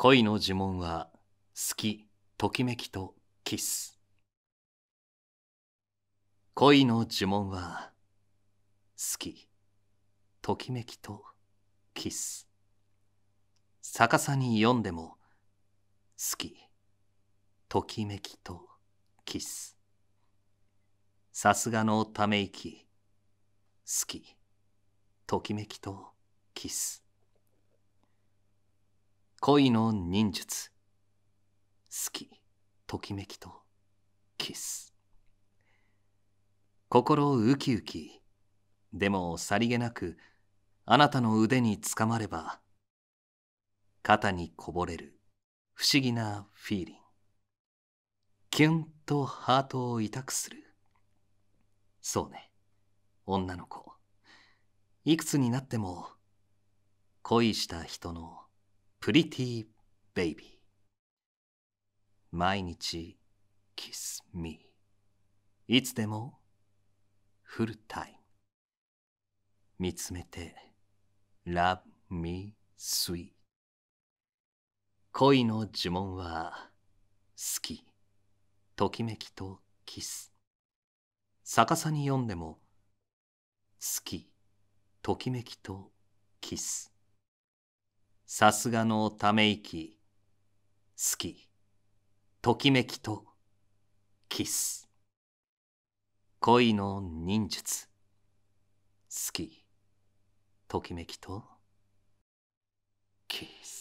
恋の呪文は好き、ときめきとキス。恋の呪文は好き、ときめきとキス。逆さに読んでも好き、ときめきとキス。さすがのため息、好き、ときめきとキス。恋の忍術好きときめきとキス心ウキウキでもさりげなくあなたの腕につかまれば肩にこぼれる不思議なフィーリンキュンとハートを痛くするそうね女の子いくつになっても恋した人のプリティベイビー毎日キスミーいつでもフルタイム見つめてラブミースイ恋の呪文は好きときめきとキス逆さに読んでも好きときめきとキスさすがのため息、好き、ときめきと、キス。恋の忍術、好き、ときめきと、キス。